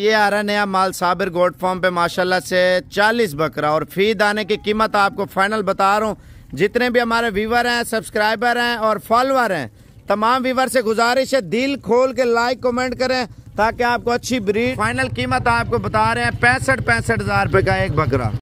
ये आ रहा नया माल साबिर गोड फॉर्म पे माशाल्लाह से 40 बकरा और फी दाने की कीमत आपको फाइनल बता रहा हूँ जितने भी हमारे व्यूवर हैं सब्सक्राइबर हैं और फॉलोअर हैं तमाम व्यूवर से गुजारिश है दिल खोल के लाइक कमेंट करें ताकि आपको अच्छी ब्रीड फाइनल कीमत आपको बता रहे हैं पैंसठ पैंसठ हजार का एक बकरा